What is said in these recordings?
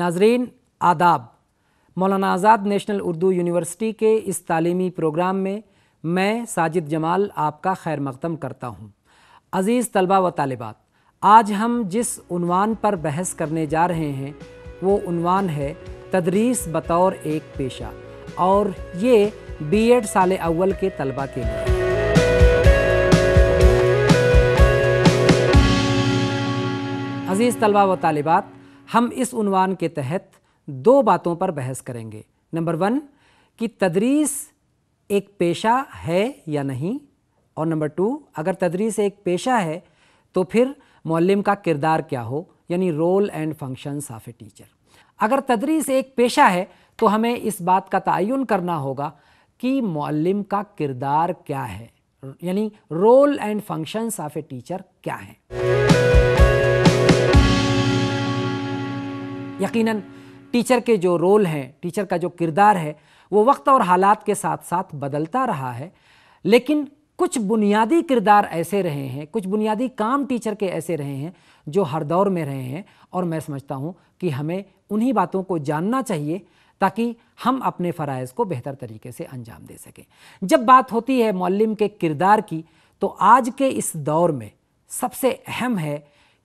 नाजरीन आदाब मौलाना आज़ाद नेशनल उर्दू यूनिवर्सिटी के इस तालीमी प्रोग्राम में मैं साजिद जमाल आपका खैर मकदम करता हूँ अज़ीज़ तलबा व तालिबात आज हम जिस उनवान पर बहस करने जा रहे हैं वो उनवान है तदरीस बतौर एक पेशा और ये बी एड साल अव्वल के तलबा के लिए अज़ीज़ तलबा व तालिबात हम इस उनवान के तहत दो बातों पर बहस करेंगे नंबर वन कि तदरीस एक पेशा है या नहीं और नंबर टू अगर तदरीस एक पेशा है तो फिर मौलम का किरदार क्या हो यानी role and functions of a teacher अगर तदरीस एक पेशा है तो हमें इस बात का तयन करना होगा कि मौलम का किरदार क्या है यानी role and functions of a teacher क्या है यकीनन टीचर के जो रोल हैं टीचर का जो किरदार है वो वक्त और हालात के साथ साथ बदलता रहा है लेकिन कुछ बुनियादी किरदार ऐसे रहे हैं कुछ बुनियादी काम टीचर के ऐसे रहे हैं जो हर दौर में रहे हैं और मैं समझता हूँ कि हमें उन्हीं बातों को जानना चाहिए ताकि हम अपने फ़रज़ को बेहतर तरीके से अंजाम दे सकें जब बात होती है मौलम के किरदार की तो आज के इस दौर में सबसे अहम है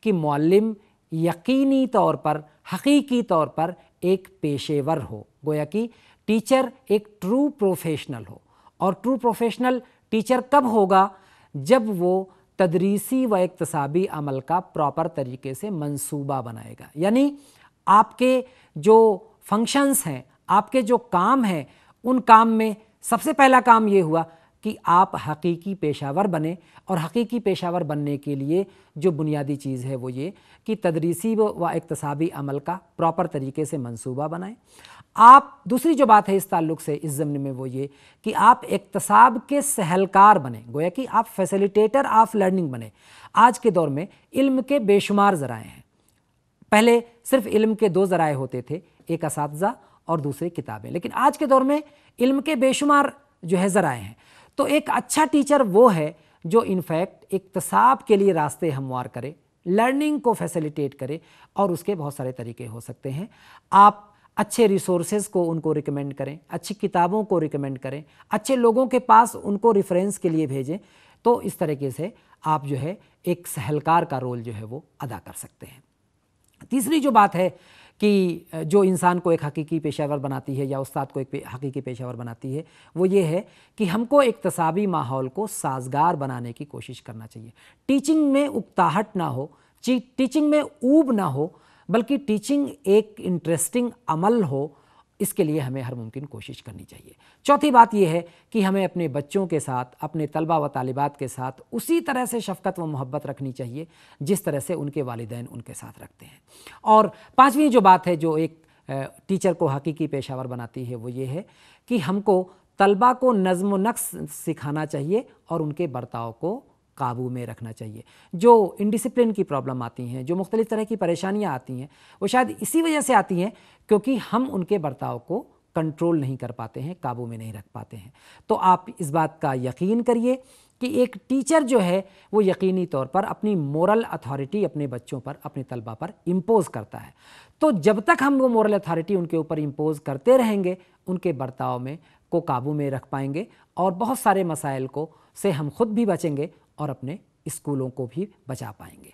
कि मौलम यकीनी तौर पर हकीकी तौर पर एक पेशेवर हो गोया कि टीचर एक ट्रू प्रोफेशनल हो और ट्रू प्रोफेशनल टीचर कब होगा जब वो तदरीसी व इकतसाबी अमल का प्रॉपर तरीके से मंसूबा बनाएगा यानी आपके जो फंक्शंस हैं आपके जो काम हैं उन काम में सबसे पहला काम ये हुआ कि आप हकीकी पेशावर बने और हकीकी पेशावर बनने के लिए जो बुनियादी चीज़ है वो ये कि तदरीसी व इकतसाबी अमल का प्रॉपर तरीके से मंसूबा बनाएं आप दूसरी जो बात है इस ताल्लुक़ से इस ज़मन में वो ये कि आप इकतसाब के सहलकार बने गोया कि आप फैसिलिटेटर ऑफ लर्निंग बने आज के दौर में इल्म के बेशुमार ज़राए हैं पहले सिर्फ इल्म के दो ज़राए होते थे एक इस और दूसरी किताबें लेकिन आज के दौर में इल्म के बेशुमार जो है ज़राए हैं तो एक अच्छा टीचर वो है जो इनफैक्ट इकतसाब के लिए रास्ते हमवार करे लर्निंग को फैसिलिटेट करे और उसके बहुत सारे तरीके हो सकते हैं आप अच्छे रिसोर्सेज को उनको रिकमेंड करें अच्छी किताबों को रिकमेंड करें अच्छे लोगों के पास उनको रिफ़रेंस के लिए भेजें तो इस तरीके से आप जो है एक सहलकार का रोल जो है वो अदा कर सकते हैं तीसरी जो बात है कि जो इंसान को एक हकीकी पेशावर बनाती है या उस्ताद को एक हकीकी पेशावर बनाती है वो ये है कि हमको एक तसावी माहौल को साजगार बनाने की कोशिश करना चाहिए टीचिंग में उकताहट ना हो टीचिंग में ऊब ना हो बल्कि टीचिंग एक इंटरेस्टिंग अमल हो इसके लिए हमें हर मुमकिन कोशिश करनी चाहिए चौथी बात यह है कि हमें अपने बच्चों के साथ अपने तलबा व तालिबात के साथ उसी तरह से शफकत व मोहब्बत रखनी चाहिए जिस तरह से उनके वालदेन उनके साथ रखते हैं और पाँचवीं जो बात है जो एक टीचर को हकीकी पेशावर बनाती है वो ये है कि हमको तलबा को नज़म नक्श सिखाना चाहिए और उनके बर्ताव को काबू में रखना चाहिए जो इनडिसप्लिन की प्रॉब्लम आती हैं जो मुख्तलिफ़ तरह की परेशानियाँ आती हैं वो शायद इसी वजह से आती हैं क्योंकि हम उनके बर्ताव को कंट्रोल नहीं कर पाते हैं काबू में नहीं रख पाते हैं तो आप इस बात का यकीन करिए कि एक टीचर जो है वो यकीनी तौर पर अपनी मोरल अथॉरिटी अपने बच्चों पर अपने तलबा पर इम्पोज़ करता है तो जब तक हम वो मोरल अथॉरिटी उनके ऊपर इम्पोज़ करते रहेंगे उनके बर्ताव में को काबू में रख पाएंगे और बहुत सारे मसाइल को से हम खुद भी बचेंगे और अपने स्कूलों को भी बचा पाएंगे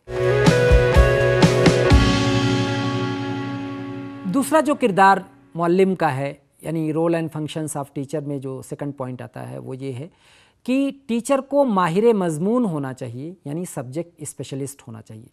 दूसरा जो किरदार मौलम का है यानी role and functions of teacher में जो सेकंड पॉइंट आता है वो ये है कि टीचर को माहिर मजमून होना चाहिए यानी सब्जेक्ट स्पेशलिस्ट होना चाहिए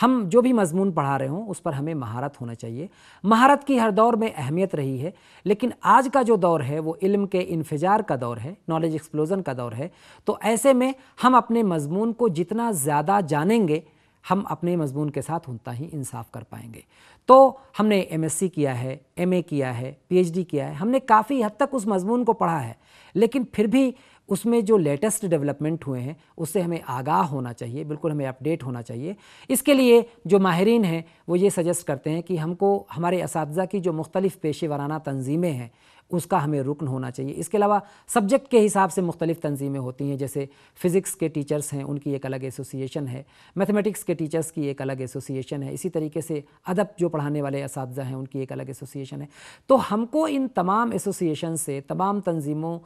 हम जो भी मजमून पढ़ा रहे हों उस पर हमें महारत होना चाहिए महारत की हर दौर में अहमियत रही है लेकिन आज का जो दौर है वो इल्म के इन्फजार का दौर है नॉलेज एक्सप्लोजन का दौर है तो ऐसे में हम अपने मजमून को जितना ज़्यादा जानेंगे हम अपने मजमून के साथ उतना ही इंसाफ कर पाएंगे तो हमने सी किया है ए किया है डी किया है हमने काफ़ी हद तक उस मजमून को पढ़ा है लेकिन फिर भी उसमें जो लेटेस्ट डेवलपमेंट हुए हैं उससे हमें आगाह होना चाहिए बिल्कुल हमें अपडेट होना चाहिए इसके लिए जो माहरीन हैं वो ये सजेस्ट करते हैं कि हमको हमारे इस की जो मुख्तलिफ़ पेशे वाराना तंजीमें हैं उसका हमें रुकन होना चाहिए इसके अलावा सब्जेक्ट के हिसाब से मुख्तलिफ़ तंजीमें होती हैं जैसे फ़िज़िक्स के टीचर्स हैं उनकी एक अलग एसोसिएशन है मैथमेटिक्स के टीचर्स की एक अलग एसोसिएशन है इसी तरीके से अदब जो पढ़ाने वाले इस हैं उनकी एक अलग एसोसिएशन है तो हमको इन तमाम एसोसिएशन से तमाम तंजीमों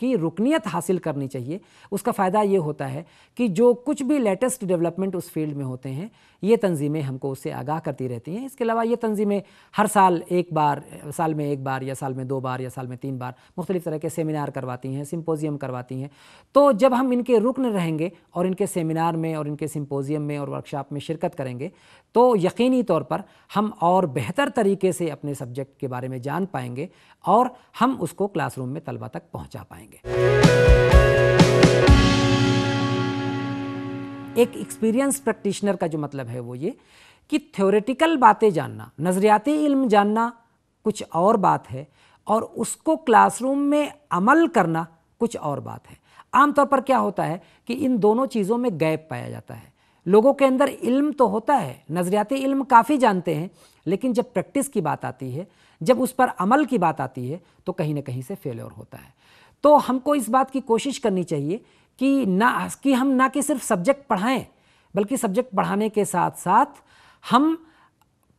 की रुकनीत हासिल करनी चाहिए उसका फ़ायदा ये होता है कि जो कुछ भी लेटेस्ट डेवलपमेंट उस फील्ड में होते हैं ये तंजीमें हमको उससे आगाह करती रहती हैं इसके अलावा ये तंजीमें हर साल एक बार साल में एक बार या साल में दो बार बार या साल में तीन बार मुख्तलिफ़ तरह के सेमिनार करवाती हैं सिम्पोज़ियम करवाती हैं तो जब हम इनके रुकन रहेंगे और इनके सेमिनार में और इनके सिम्पोज़ियम में और वर्कशॉप में शिरकत करेंगे तो यकीनी तौर पर हम और बेहतर तरीके से अपने सब्जेक्ट के बारे में जान पाएंगे और हम उसको क्लासरूम में तलबा तक पहुँचा पाएंगे एक एक्सपीरियंस प्रैक्टिशनर का जो मतलब है वो ये कि थ्योरेटिकल बातें जानना नज़रियाती इल्म जानना कुछ और बात है और उसको क्लासरूम में अमल करना कुछ और बात है आमतौर पर क्या होता है कि इन दोनों चीज़ों में गैप पाया जाता है लोगों के अंदर इल्म तो होता है नज़रियाती इल्म काफ़ी जानते हैं लेकिन जब प्रैक्टिस की बात आती है जब उस पर अमल की बात आती है तो कहीं ना कहीं से फेलोर होता है तो हमको इस बात की कोशिश करनी चाहिए कि ना कि हम ना कि सिर्फ सब्जेक्ट पढ़ाएं बल्कि सब्जेक्ट पढ़ाने के साथ साथ हम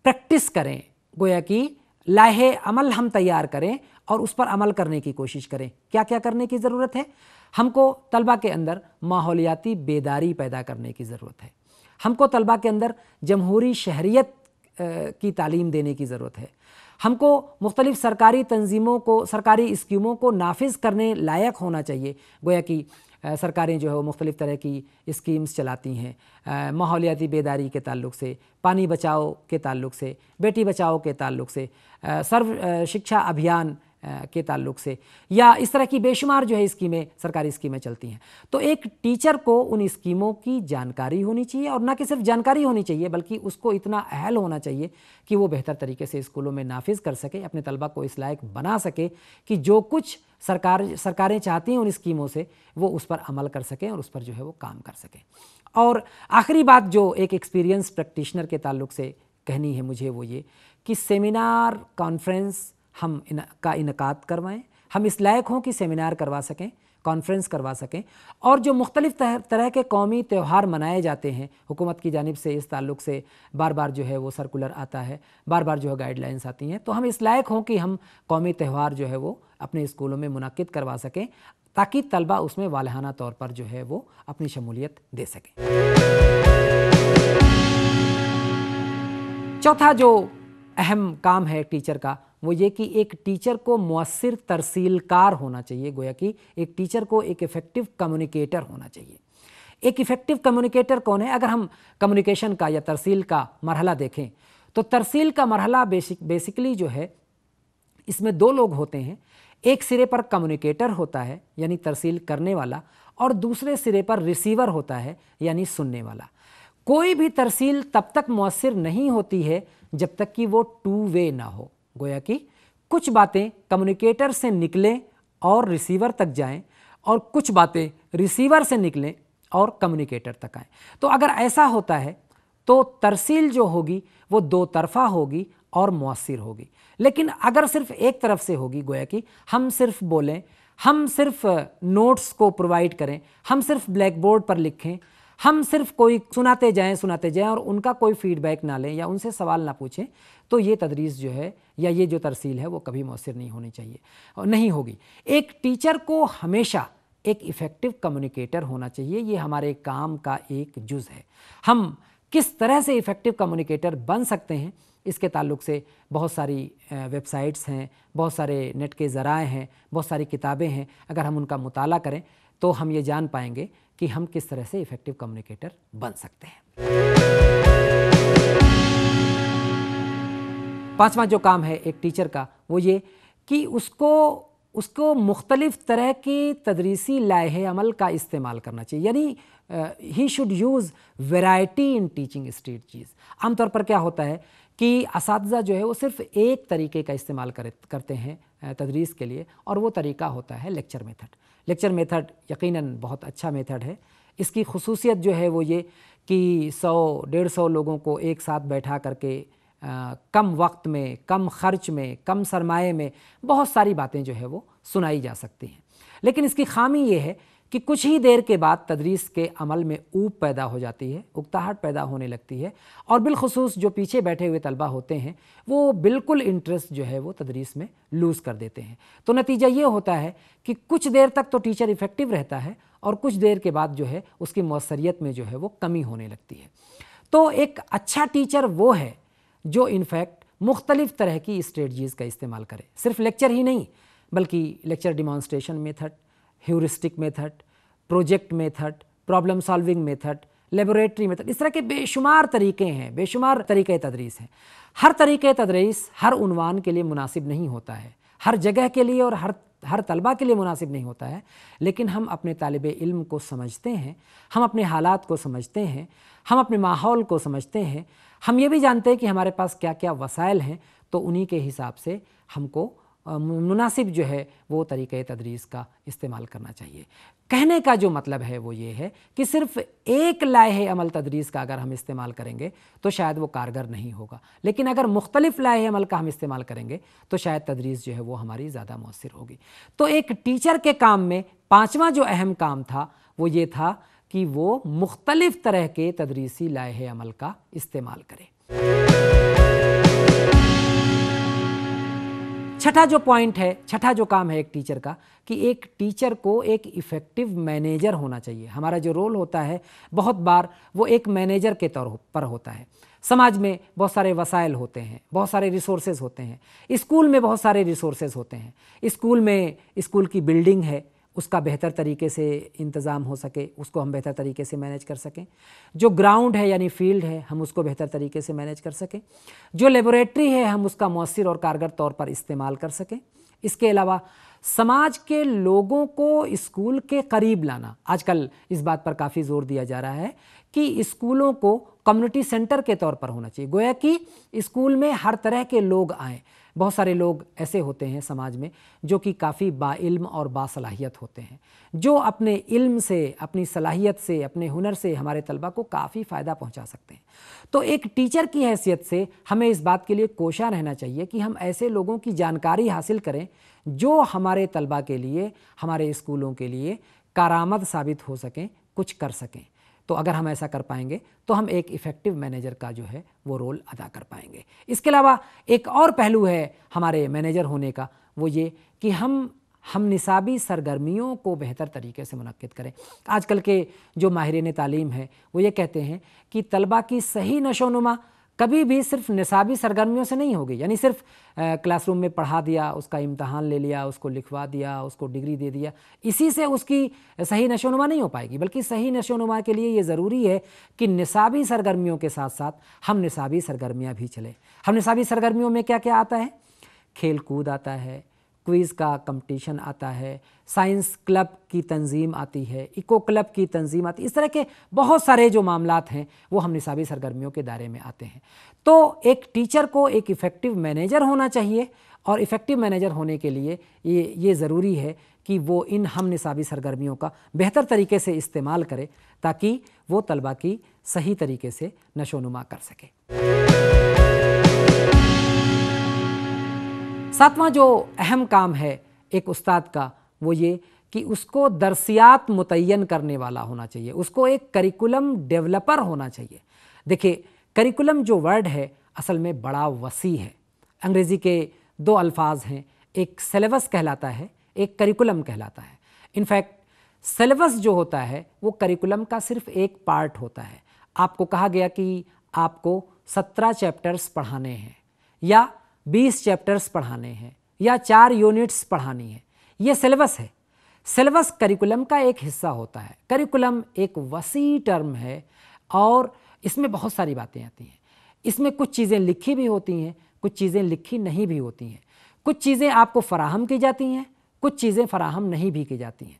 प्रैक्टिस करें गोया कि लाहे अमल हम तैयार करें और उस पर अमल करने की कोशिश करें क्या क्या करने की ज़रूरत है हमको तलबा के अंदर माहौलियाती बेदारी पैदा करने की ज़रूरत है हमको तलबा के अंदर जमहूरी शहरीत की तालीम देने की ज़रूरत है हमको मुख्तलिफ़ सरकारी तंजीमों को सरकारी स्कीमों को नाफिज करने लायक होना चाहिए गोया कि सरकारें जो है वो मुख्तलिफ़ तरह की स्कीम्स चलाती हैं माहौलियाती बेदारी के ताल्लुक से पानी बचाओ के ताल्लुक से बेटी बचाओ के ताल्लुक से सर्व शिक्षा अभियान के ताल्लुक से या इस तरह की बेशुमार जो है स्कीमें सरकारी स्कीमें चलती हैं तो एक टीचर को उन स्कीमों की जानकारी होनी चाहिए और ना कि सिर्फ जानकारी होनी चाहिए बल्कि उसको इतना अहल होना चाहिए कि वो बेहतर तरीके से स्कूलों में नाफिज कर सके अपने तलबा को इस लायक बना सके कि जो कुछ सरकार सरकारें चाहती हैं उन स्कीमों से वो उस पर अमल कर सकें और उस पर जो है वो काम कर सकें और आखिरी बात जो एक एक्सपीरियंस प्रैक्टिशनर के ताल्लुक से कहनी है मुझे वो ये कि सेमिनार कॉन्फ्रेंस हम इन का इनका करवाएँ हम इस लायक हों कि सेमिनार करवा सकें कॉन्फ्रेंस करवा सकें और जो मुख्तलिफ़ तरह के कौमी त्यौहार मनाए जाते हैं हुकूमत की जानब से इस ताल्लुक से बार बार जो है वो सर्कुलर आता है बार बार जो है गाइडलाइंस आती हैं तो हम इस लायक हों कि हम कौमी त्यौहार जो है वो अपने स्कूलों में मुनद करवा सकें ताकि तलबा उसमें वालहाना तौर पर जो है वो अपनी शमूलियत दे सकें चौथा जो अहम काम है टीचर का वो ये कि एक टीचर को मौसर तरसीलकार होना चाहिए गोया कि एक टीचर को एक इफ़ेक्टिव कम्युनिकेटर होना चाहिए एक इफ़ेक्टिव कम्युनिकेटर कौन है अगर हम कम्युनिकेशन का या तरसील का मरहला देखें तो तरसील का मरहला बेसिक बेसिकली जो है इसमें दो लोग होते हैं एक सिरे पर कम्युनिकेटर होता है यानी तरसील करने वाला और दूसरे सिरे पर रिसीवर होता है यानी सुनने वाला कोई भी तरसील तब तक मौसर नहीं होती है जब तक कि वो टू वे ना हो गोया कि कुछ बातें कम्युनिकेटर से निकलें और रिसीवर तक जाएं और कुछ बातें रिसीवर से निकलें और कम्युनिकेटर तक आएँ तो अगर ऐसा होता है तो तरसील जो होगी वो दो तरफा होगी और मौसर होगी लेकिन अगर सिर्फ एक तरफ से होगी गोया कि हम सिर्फ बोलें हम सिर्फ नोट्स को प्रोवाइड करें हम सिर्फ ब्लैक बोर्ड पर लिखें हम सिर्फ कोई सुनाते जाएं सुनाते जाएं और उनका कोई फीडबैक ना लें या उनसे सवाल ना पूछें तो ये तदरीस जो है या ये जो तरसील है वो कभी मौसर नहीं होनी चाहिए और नहीं होगी एक टीचर को हमेशा एक इफ़ेक्टिव कम्युनिकेटर होना चाहिए ये हमारे काम का एक जुज़ है हम किस तरह से इफ़ेक्टिव कम्युनिकेटर बन सकते हैं इसके ताल्लुक से बहुत सारी वेबसाइट्स हैं बहुत सारे नेट के ज़राए हैं बहुत सारी किताबें हैं अगर हम उनका मुताला करें तो हम ये जान पाएंगे कि हम किस तरह से इफेक्टिव कम्युनिकेटर बन सकते हैं पांचवा जो काम है एक टीचर का वो ये कि उसको उसको मुख्तलिफ़ तरह के तदरीसी लाहे अमल का इस्तेमाल करना चाहिए यानी he should use variety in teaching strategies आमतौर पर क्या होता है कि इस जो है वो सिर्फ एक तरीके का इस्तेमाल करते हैं तदरीस के लिए और वो तरीका होता है लेक्चर मेथड लेक्चर मेथड यकीनन बहुत अच्छा मेथड है इसकी खसूसियत जो है वो ये कि सौ डेढ़ सौ लोगों को एक साथ बैठा करके आ, कम वक्त में कम खर्च में कम सरमाए में बहुत सारी बातें जो है वो सुनाई जा सकती हैं लेकिन इसकी खामी ये है कि कुछ ही देर के बाद तदरीस के अमल में ऊब पैदा हो जाती है उकताहट पैदा होने लगती है और बिलखसूस जो पीछे बैठे हुए तलबा होते हैं वो बिल्कुल इंटरेस्ट जो है वो तदरीस में लूज़ कर देते हैं तो नतीजा ये होता है कि कुछ देर तक तो टीचर इफ़ेक्टिव रहता है और कुछ देर के बाद जो है उसकी मौसरीत में जो है वो कमी होने लगती है तो एक अच्छा टीचर वो है जो इनफैक्ट मुख्तलिफ़ तरह की स्ट्रेटजीज़ का इस्तेमाल करे सिर्फ लेक्चर ही नहीं बल्कि lecture demonstration method heuristic method, project method, problem solving method, laboratory method इस तरह के बेशुमार तरीके हैं बेशुमार तरीके तदरीस हैं हर तरीके तदरीस हर उनवान के लिए मुनासिब नहीं होता है हर जगह के लिए और हर हर तलबा के लिए मुनासिब नहीं होता है लेकिन हम अपने तालब इल्म को समझते हैं हम अपने हालात को समझते हैं हम अपने माहौल को समझते हैं हम ये भी जानते हैं कि हमारे पास क्या क्या वसाइल हैं तो उन्हीं के हिसाब से हमको मुनासिब जो है वो तरीक़ तदरीस का इस्तेमाल करना चाहिए कहने का जो मतलब है वो ये है कि सिर्फ एक लाहे अमल तदरीस का अगर हम इस्तेमाल करेंगे तो शायद वो कारगर नहीं होगा लेकिन अगर मुख्तलिफ लाहे अमल का हम इस्तेमाल करेंगे तो शायद तदरीस जो है वो हमारी ज़्यादा मौसर होगी तो एक टीचर के काम में पाँचवा जो अहम काम था वो ये था कि वो मुख्तलिफ़ तरह के तदरीसी लाहे अमल का इस्तेमाल करें छठा जो पॉइंट है छठा जो काम है एक टीचर का कि एक टीचर को एक इफ़ेक्टिव मैनेजर होना चाहिए हमारा जो रोल होता है बहुत बार वो एक मैनेजर के तौर पर होता है समाज में बहुत सारे वसाइल होते हैं बहुत सारे रिसोर्सेज होते हैं स्कूल में बहुत सारे रिसोर्सेज होते हैं स्कूल में स्कूल की बिल्डिंग है उसका बेहतर तरीके से इंतज़ाम हो सके उसको हम बेहतर तरीके से मैनेज कर सकें जो ग्राउंड है यानी फील्ड है हम उसको बेहतर तरीके से मैनेज कर सकें जो लेबोरेटरी है हम उसका मौसर और कारगर तौर पर इस्तेमाल कर सकें इसके अलावा समाज के लोगों को स्कूल के करीब लाना आजकल इस बात पर काफ़ी जोर दिया जा रहा है कि स्कूलों को कम्युनिटी सेंटर के तौर पर होना चाहिए गोया कि स्कूल में हर तरह के लोग आएँ बहुत सारे लोग ऐसे होते हैं समाज में जो कि काफ़ी बाइल्म और बासलाहियत होते हैं जो अपने इल्म से अपनी सलाहियत से अपने हुनर से हमारे तलबा को काफ़ी फ़ायदा पहुंचा सकते हैं तो एक टीचर की हैसियत से हमें इस बात के लिए कोशा रहना चाहिए कि हम ऐसे लोगों की जानकारी हासिल करें जो हमारे तलबा के लिए हमारे स्कूलों के लिए कारामद साबित हो सकें कुछ कर सकें तो अगर हम ऐसा कर पाएंगे तो हम एक इफ़ेक्टिव मैनेजर का जो है वो रोल अदा कर पाएंगे इसके अलावा एक और पहलू है हमारे मैनेजर होने का वो ये कि हम हम निसाबी सरगर्मियों को बेहतर तरीके से मनक़द करें आजकल के जो माहरीन तालीम है वो ये कहते हैं कि तलबा की सही नशोनुमा कभी भी सिर्फ निसाबी सरगर्मियों से नहीं होगी यानी सिर्फ क्लासरूम में पढ़ा दिया उसका इम्तहान ले लिया उसको लिखवा दिया उसको डिग्री दे दिया इसी से उसकी सही नशोनुमा नहीं हो पाएगी बल्कि सही नशोनुमा के लिए ये ज़रूरी है कि निसाबी सरगर्मियों के साथ साथ हम निसाबी सरगर्मियाँ भी चलें हम निसाबी सरगर्मियों में क्या क्या आता है खेल कूद आता है क्विज़ का कंपटीशन आता है साइंस क्लब की तंजीम आती है इको क्लब की तंजीम आती है इस तरह के बहुत सारे जो मामला हैं वो हम निसाबी सरगर्मियों के दायरे में आते हैं तो एक टीचर को एक इफ़ेक्टिव मैनेजर होना चाहिए और इफ़ेक्टिव मैनेजर होने के लिए ये ये ज़रूरी है कि वो इन हम निसाबी सरगर्मियों का बेहतर तरीके से इस्तेमाल करे ताकि वो तलबा की सही तरीके से नशोनुमा कर सके सातवां जो अहम काम है एक उस्ताद का वो ये कि उसको दरसियात मुतन करने वाला होना चाहिए उसको एक करिकुलम डेवलपर होना चाहिए देखिए करिकुलम जो वर्ड है असल में बड़ा वसी है अंग्रेज़ी के दो अल्फाज हैं एक सिलेबस कहलाता है एक करिकुलम कहलाता है इनफैक्ट सिलेबस जो होता है वो करिकुलम का सिर्फ एक पार्ट होता है आपको कहा गया कि आपको सत्रह चैप्टर्स पढ़ाने हैं या बीस चैप्टर्स पढ़ाने हैं या चार यूनिट्स पढ़ानी है ये सिलेबस है सिलेबस करिकुलम का एक हिस्सा होता है करिकुलम एक वसी टर्म है और इसमें बहुत सारी बातें आती हैं इसमें कुछ चीज़ें लिखी भी होती हैं कुछ चीज़ें लिखी नहीं भी होती हैं कुछ चीज़ें आपको फ़राहम की जाती हैं कुछ चीज़ें फ़राहम नहीं भी की जाती हैं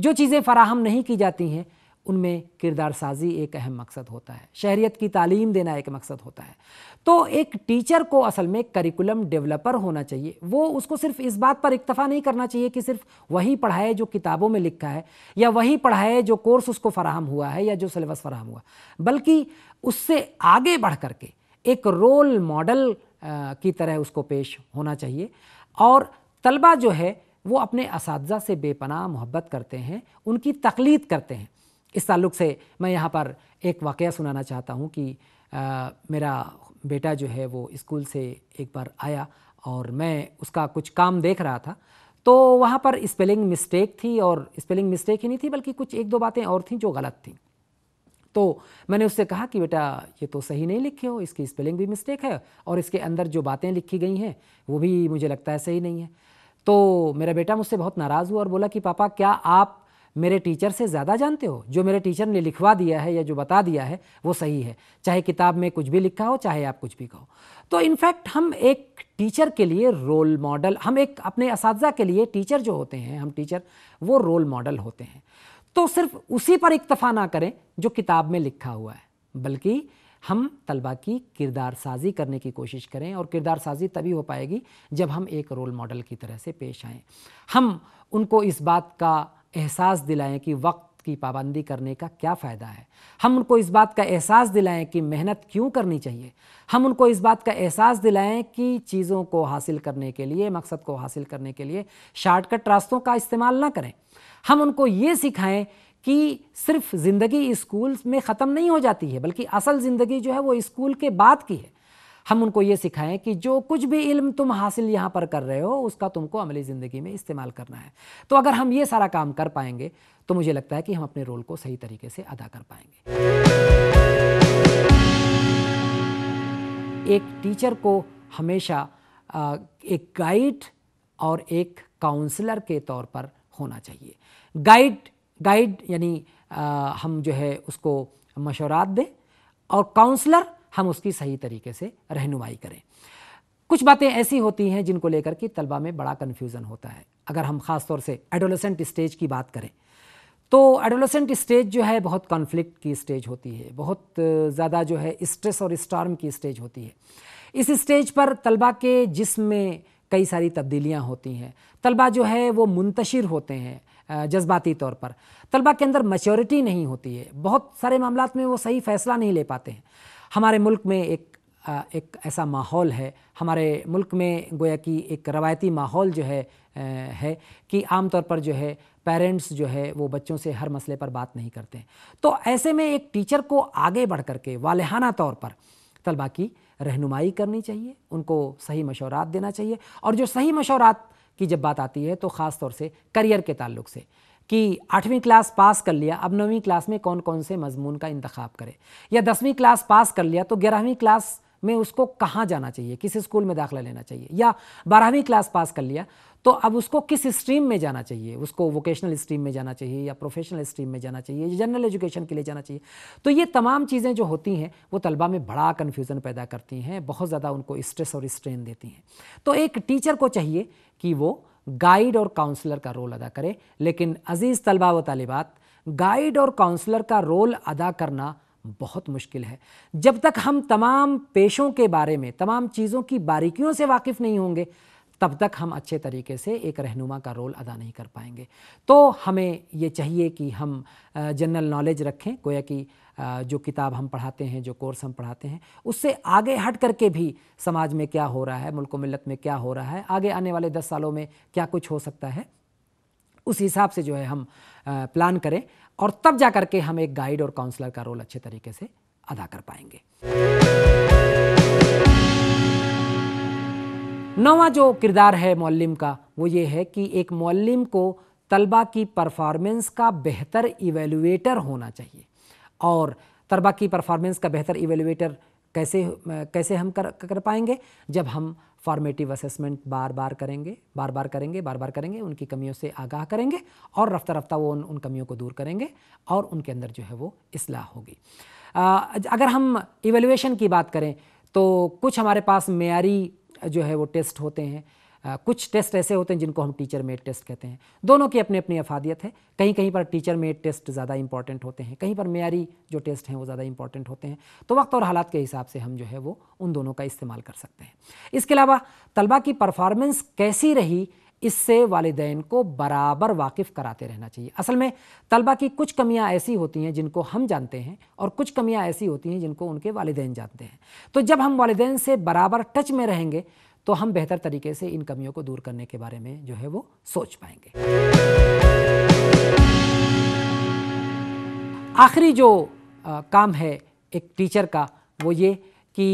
जो चीज़ें फ़राहम नहीं की जाती हैं उनमें किरदार साजी एक अहम मकसद होता है शहरीत की तालीम देना एक मकसद होता है तो एक टीचर को असल में करिकुलम डेवलपर होना चाहिए वो उसको सिर्फ इस बात पर इक्तफ़ा नहीं करना चाहिए कि सिर्फ वही पढ़ाए जो किताबों में लिखा है या वही पढ़ाए जो कोर्स उसको फ़राहम हुआ है या जो सिलेबस फ़राहम हुआ बल्कि उससे आगे बढ़ करके एक रोल मॉडल की तरह उसको पेश होना चाहिए और तलबा जो है वो अपने इस से बेपनाह मोहब्बत करते हैं उनकी तकलीद करते हैं इस ताल्लुक़ से मैं यहाँ पर एक वाक़ सुनाना चाहता हूँ कि आ, मेरा बेटा जो है वो स्कूल से एक बार आया और मैं उसका कुछ काम देख रहा था तो वहाँ पर स्पेलिंग मिस्टेक थी और स्पेलिंग मिस्टेक ही नहीं थी बल्कि कुछ एक दो बातें और थीं जो गलत थी तो मैंने उससे कहा कि बेटा ये तो सही नहीं लिखे हो इसकी स्पेलिंग भी मिस्टेक है और इसके अंदर जो बातें लिखी गई हैं वो भी मुझे लगता है सही नहीं है तो मेरा बेटा मुझसे बहुत नाराज़ हुआ और बोला कि पापा क्या आप मेरे टीचर से ज़्यादा जानते हो जो मेरे टीचर ने लिखवा दिया है या जो बता दिया है वो सही है चाहे किताब में कुछ भी लिखा हो चाहे आप कुछ भी कहो तो इनफैक्ट हम एक टीचर के लिए रोल मॉडल हम एक अपने इस के लिए टीचर जो होते हैं हम टीचर वो रोल मॉडल होते हैं तो सिर्फ उसी पर इक्तफा ना करें जो किताब में लिखा हुआ है बल्कि हम तलबा की किरदार साजी करने की कोशिश करें और किरदार साजी तभी हो पाएगी जब हम एक रोल मॉडल की तरह से पेश आएँ हम उनको इस बात का एहसास दिलाएं कि वक्त की पाबंदी करने का क्या फ़ायदा है हम उनको इस बात का एहसास दिलाएं कि मेहनत क्यों करनी चाहिए हम उनको इस बात का एहसास दिलाएं कि चीज़ों को हासिल करने के लिए मकसद को हासिल करने के लिए शॉर्टकट रास्तों का इस्तेमाल ना करें हम उनको ये सिखाएं कि सिर्फ ज़िंदगी स्कूल में ख़त्म नहीं हो जाती है बल्कि असल ज़िंदगी जो है वो स्कूल के बाद की है हम उनको ये सिखाएं कि जो कुछ भी इल्म तुम हासिल यहाँ पर कर रहे हो उसका तुमको अमली ज़िंदगी में इस्तेमाल करना है तो अगर हम ये सारा काम कर पाएंगे तो मुझे लगता है कि हम अपने रोल को सही तरीके से अदा कर पाएंगे एक टीचर को हमेशा एक गाइड और एक काउंसलर के तौर पर होना चाहिए गाइड गाइड यानी हम जो है उसको मशवरात दें और काउंसलर हम उसकी सही तरीके से रहनुमाई करें कुछ बातें ऐसी होती हैं जिनको लेकर के तलबा में बड़ा कन्फ्यूज़न होता है अगर हम ख़ास तौर से एडोलेसेंट स्टेज की बात करें तो एडोलेसेंट स्टेज जो है बहुत कॉन्फ्लिक्ट की स्टेज होती है बहुत ज़्यादा जो है स्ट्रेस और स्टार्म की स्टेज होती है इस स्टेज पर तलबा के जिसम में कई सारी तब्दीलियाँ होती हैं तलबा जो है वो मुंतशिर होते हैं जज्बाती तौर पर तलबा के अंदर मच्योरिटी नहीं होती है बहुत सारे मामला में वो सही फ़ैसला नहीं ले पाते हैं हमारे मुल्क में एक एक ऐसा माहौल है हमारे मुल्क में गोया कि एक रवायती माहौल जो है है कि आमतौर पर जो है पेरेंट्स जो है वो बच्चों से हर मसले पर बात नहीं करते तो ऐसे में एक टीचर को आगे बढ़ कर के वालहाना तौर पर तलबा की रहनुमाई करनी चाहिए उनको सही मशवरात देना चाहिए और जो सही मशवरात की जब बात आती है तो ख़ास तौर से करियर के ताल्लुक से कि आठवीं क्लास पास कर लिया अब नौवीं क्लास में कौन कौन से मजमून का इंतखब करें या दसवीं क्लास पास कर लिया तो ग्यारहवीं क्लास में उसको कहाँ जाना चाहिए किस स्कूल में दाखिला लेना चाहिए या बारहवीं क्लास पास कर लिया तो अब उसको किस स्ट्रीम में जाना चाहिए उसको वोकेशनल स्ट्रीम में जाना चाहिए या प्रोफेशनल स्ट्रीम में जाना चाहिए या जनरल एजुकेशन के लिए जाना चाहिए तो ये तमाम चीज़ें जो होती हैं वो तलबा में बड़ा कन्फ्यूज़न पैदा करती हैं बहुत ज़्यादा उनको स्ट्रेस और स्ट्रेन देती हैं तो एक टीचर को चाहिए कि वो गाइड और काउंसलर का रोल अदा करें लेकिन अजीज़ तलबा व तालिबात गाइड और काउंसलर का रोल अदा करना बहुत मुश्किल है जब तक हम तमाम पेशों के बारे में तमाम चीज़ों की बारीकियों से वाकिफ़ नहीं होंगे तब तक हम अच्छे तरीके से एक रहनुमा का रोल अदा नहीं कर पाएंगे तो हमें ये चाहिए कि हम जनरल नॉलेज रखें गोया कि जो किताब हम पढ़ाते हैं जो कोर्स हम पढ़ाते हैं उससे आगे हट करके भी समाज में क्या हो रहा है मुल्क मिलत में क्या हो रहा है आगे आने वाले दस सालों में क्या कुछ हो सकता है उस हिसाब से जो है हम प्लान करें और तब जा करके हम एक गाइड और काउंसलर का रोल अच्छे तरीके से अदा कर पाएंगे नवा जो किरदार है मौलिम का वो ये है कि एक मौलिम को तलबा की परफॉर्मेंस का बेहतर इवेलुएटर होना चाहिए और तलबा की परफॉर्मेंस का बेहतर इवेलुएटर कैसे कैसे हम कर कर पाएंगे जब हम फॉर्मेटिव असेसमेंट बार बार करेंगे बार बार करेंगे बार बार करेंगे उनकी कमियों से आगाह करेंगे और रफ्ता रफ्ता वो उन उन कमियों को दूर करेंगे और उनके अंदर जो है वो इसलाह होगी अगर हम इवेलुएशन की बात करें तो कुछ हमारे पास मेयारी जो है वो टेस्ट होते हैं कुछ टेस्ट ऐसे होते हैं जिनको हम टीचर मेड टेस्ट कहते हैं दोनों की अपनी अपनी अफादियत है कहीं कहीं पर टीचर मेड टेस्ट ज़्यादा इंपॉर्टेंट होते हैं कहीं पर मैारी जो टेस्ट हैं वो ज़्यादा इंपॉर्टेंट होते हैं तो वक्त और हालात के हिसाब से हम जो है वो उन दोनों का इस्तेमाल कर सकते हैं इसके अलावा तलबा की परफॉर्मेंस कैसी रही इससे वालदेन को बराबर वाकिफ़ कराते रहना चाहिए असल में तलबा की कुछ कमियां ऐसी होती हैं जिनको हम जानते हैं और कुछ कमियां ऐसी होती हैं जिनको उनके वालदेन जानते हैं तो जब हम वालदेन से बराबर टच में रहेंगे तो हम बेहतर तरीके से इन कमियों को दूर करने के बारे में जो है वो सोच पाएंगे आखिरी जो आ, काम है एक टीचर का वो ये कि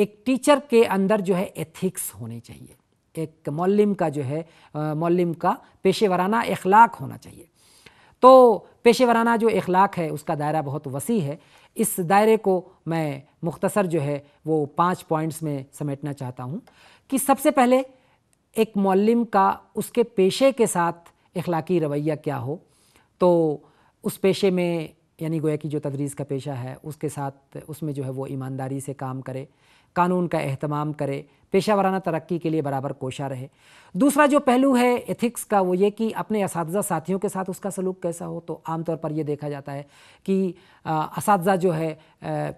एक टीचर के अंदर जो है एथिक्स होनी चाहिए एक मौलम का जो है मौलम का पेशे वराना अखलाक होना चाहिए तो पेशे वाराना जो अखलाक है उसका दायरा बहुत वसी है इस दायरे को मैं मुख्तसर जो है वो पाँच पॉइंट्स में समेटना चाहता हूँ कि सबसे पहले एक मौलम का उसके पेशे के साथ अखलाकी रवैया क्या हो तो उस पेशे में यानी गोया कि जो तदरीस का पेशा है उसके साथ उसमें जो है वो ईमानदारी से काम करे कानून का अहतमाम करे पेशा वाराना तरक्की के लिए बराबर कोशा रहे दूसरा जो पहलू है एथिक्स का वो ये कि अपने इस साथियों के साथ उसका सलूक कैसा हो तो आमतौर पर यह देखा जाता है कि इस जो है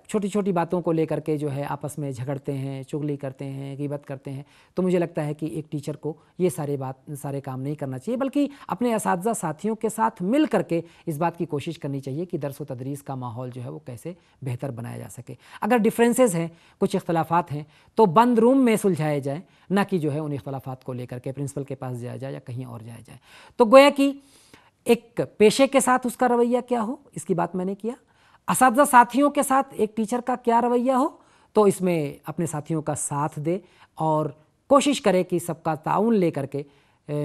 छोटी छोटी बातों को लेकर के जो है आपस में झगड़ते हैं चुगली करते हैं गिबत करते हैं तो मुझे लगता है कि एक टीचर को ये सारे बात सारे काम नहीं करना चाहिए बल्कि अपने इस साथियों के साथ मिल करके इस बात की कोशिश करनी चाहिए कि दरस तदरीस का माहौल जो है वो कैसे बेहतर बनाया जा सके अगर डिफ्रेंसेज हैं कुछ इख्तलाफात हैं तो बंद रूम में सुलझाए जाए ना कि जो है उन इख्तलाफात को लेकर के प्रिंसिपल के पास जाया जाए या कहीं और जाया जाए तो गोया कि एक पेशे के साथ उसका रवैया क्या हो इसकी बात मैंने किया इस साथियों के साथ एक टीचर का क्या रवैया हो तो इसमें अपने साथियों का साथ दे और कोशिश करे कि सबका ताउन ले करके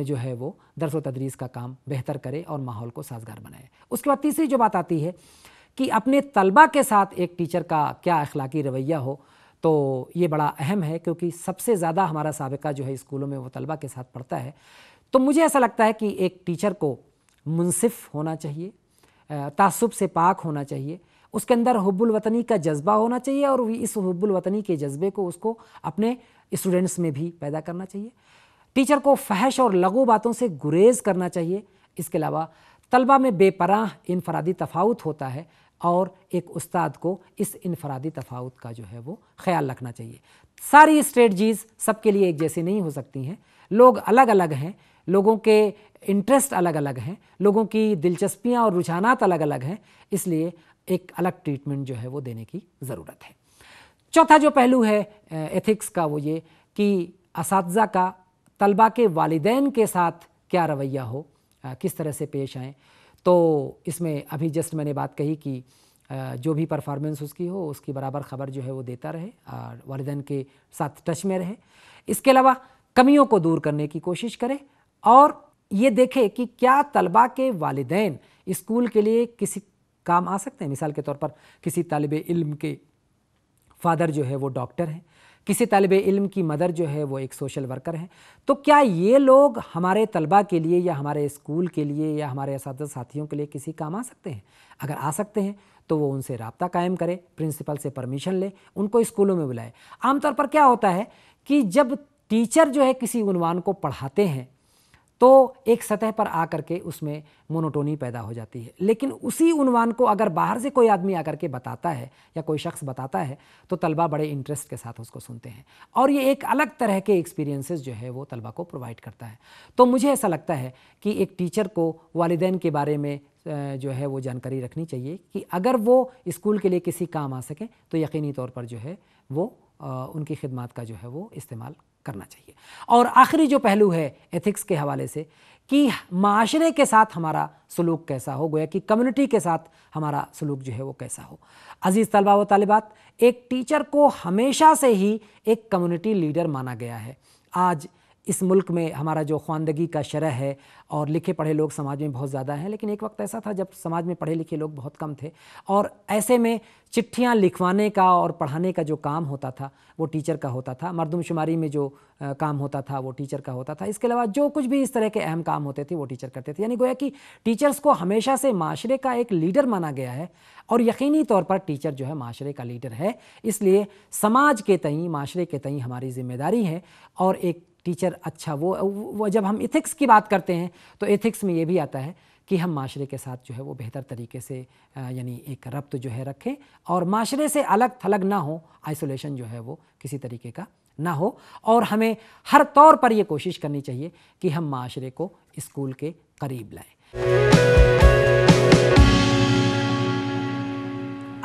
जो है वो दरस व तदरीस का काम बेहतर करे और माहौल को साजगार बनाए उसके बाद तीसरी जो बात आती है कि अपने तलबा के साथ एक टीचर का क्या अखलाकी रवैया हो तो ये बड़ा अहम है क्योंकि सबसे ज़्यादा हमारा सबका जो है स्कूलों में वो तलबा के साथ पढ़ता है तो मुझे ऐसा लगता है कि एक टीचर को मुनसिफ होना चाहिए तसब से पाक होना चाहिए उसके अंदर हब्बुलवतनी का जज्बा होना चाहिए और इस हब्बुलवतनी के जज्बे को उसको अपने स्टूडेंट्स में भी पैदा करना चाहिए टीचर को फहश और लघु बातों से गुरेज करना चाहिए इसके अलावा तलबा में बेपराह इनफरादी तफावत होता है और एक उस्ताद को इस इनफरादी तफावत का जो है वो ख्याल रखना चाहिए सारी स्ट्रेटजीज़ सबके लिए एक जैसी नहीं हो सकती हैं लोग अलग अलग हैं लोगों के इंटरेस्ट अलग अलग हैं लोगों की दिलचस्पियाँ और रुझानात अलग अलग हैं इसलिए एक अलग ट्रीटमेंट जो है वो देने की ज़रूरत है चौथा जो पहलू है एथिक्स का वो ये कि इस का तलबा के वालदेन के साथ क्या रवैया हो किस तरह से पेश आएँ तो इसमें अभी जस्ट मैंने बात कही कि जो भी परफॉर्मेंस उसकी हो उसकी बराबर खबर जो है वो देता रहे और वालदेन के साथ टच में रहे इसके अलावा कमियों को दूर करने की कोशिश करें और ये देखें कि क्या तलबा के वालदेन स्कूल के लिए किसी काम आ सकते हैं मिसाल के तौर पर किसी तलब इल्म के फादर जो है वो डॉक्टर हैं किसी तलब इल्म की मदर जो है वो एक सोशल वर्कर हैं तो क्या ये लोग हमारे तलबा के लिए या हमारे स्कूल के लिए या हमारे इस साथियों के लिए किसी काम आ सकते हैं अगर आ सकते हैं तो वो उनसे रबता कायम करें प्रिंसिपल से परमिशन ले उनको स्कूलों में बुलाए आमतौर पर क्या होता है कि जब टीचर जो है किसी उनवान को पढ़ाते हैं तो एक सतह पर आकर के उसमें मोनोटोनी पैदा हो जाती है लेकिन उसी उनवान को अगर बाहर से कोई आदमी आकर के बताता है या कोई शख्स बताता है तो तलबा बड़े इंटरेस्ट के साथ उसको सुनते हैं और ये एक अलग तरह के एक्सपीरियंसेस जो है वो तलबा को प्रोवाइड करता है तो मुझे ऐसा लगता है कि एक टीचर को वालदेन के बारे में जो है वो जानकारी रखनी चाहिए कि अगर वो स्कूल के लिए किसी काम आ सकें तो यकीनी तौर पर जो है वो उनकी खिदमत का जो है वो इस्तेमाल करना चाहिए और आखिरी जो पहलू है एथिक्स के हवाले से कि माशरे के साथ हमारा सलूक कैसा हो गोया कि कम्युनिटी के साथ हमारा सलूक जो है वो कैसा हो अज़ीज़ तलबा व तालिबात एक टीचर को हमेशा से ही एक कम्युनिटी लीडर माना गया है आज इस मुल्क में हमारा जो ख्वानदगी का शरह है और लिखे पढ़े लोग समाज में बहुत ज़्यादा हैं लेकिन एक वक्त ऐसा था जब समाज में पढ़े लिखे लोग बहुत कम थे और ऐसे में चिट्ठियाँ लिखवाने का और पढ़ाने का जो काम होता था वो टीचर का होता था मरदमशुमारी में जो आ, काम होता था वो टीचर का होता था इसके अलावा जो कुछ भी इस तरह के अहम काम होते थे वो टीचर करते थे यानी गोया कि टीचर्स को हमेशा से माशरे का एक लीडर माना गया है और यकीनी तौर पर टीचर जो है माशरे का लीडर है इसलिए समाज के तई माशरे के तई हमारी जिम्मेदारी है और एक टीचर अच्छा वो वो जब हम इथिक्स की बात करते हैं तो इथिक्स में ये भी आता है कि हम माशरे के साथ जो है वो बेहतर तरीके से यानी एक रब्त जो है रखें और माशरे से अलग थलग ना हो आइसोलेशन जो है वो किसी तरीके का ना हो और हमें हर तौर पर ये कोशिश करनी चाहिए कि हम माशरे को स्कूल के करीब लाएं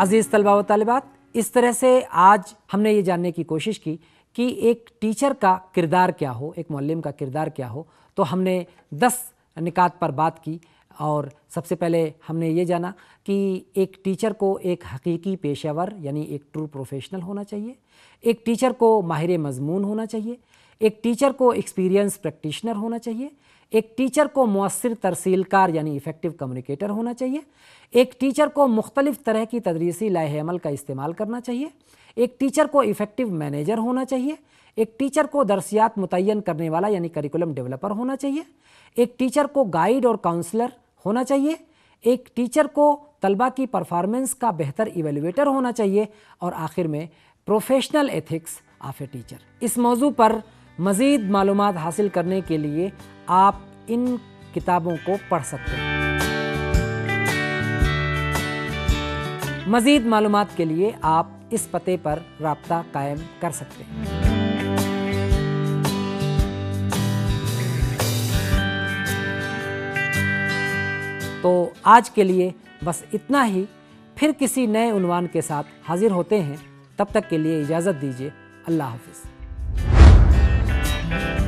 अज़ीज़ तलबा व तलबात इस तरह से आज हमने ये जानने की कोशिश की कि एक टीचर का किरदार क्या हो एक मौलम का किरदार क्या हो तो हमने दस निकात पर बात की और सबसे पहले हमने ये जाना कि एक टीचर को एक हकीकी पेशेवर यानी एक ट्रू प्रोफेशनल होना चाहिए एक टीचर को माहिर मजमून होना चाहिए एक टीचर को एक्सपीरियंस प्रैक्टिशनर होना चाहिए एक टीचर को मौसर तरसीलकार यानी इफ़ेक्टिव कम्युनिकेटर होना चाहिए एक टीचर को मुख्तलिफ़ तरह की तदरीसी लाहेमल का इस्तेमाल करना चाहिए एक टीचर को इफेक्टिव मैनेजर होना चाहिए एक टीचर को दर्शियात मुतन करने वाला यानी करिकुलम डेवलपर होना चाहिए एक टीचर को गाइड और काउंसलर होना चाहिए एक टीचर को तलबा की परफॉर्मेंस का बेहतर इवेलुएटर होना चाहिए और आखिर में professional ethics of a teacher इस मौजू पर मज़ीद मालूम हासिल करने के लिए आप इन किताबों को पढ़ सकते हैं मज़ीद मालूम के लिए आप इस पते पर रबता कायम कर सकते हैं तो आज के लिए बस इतना ही फिर किसी नए उनवान के साथ हाजिर होते हैं तब तक के लिए इजाज़त दीजिए अल्लाह हाफिज़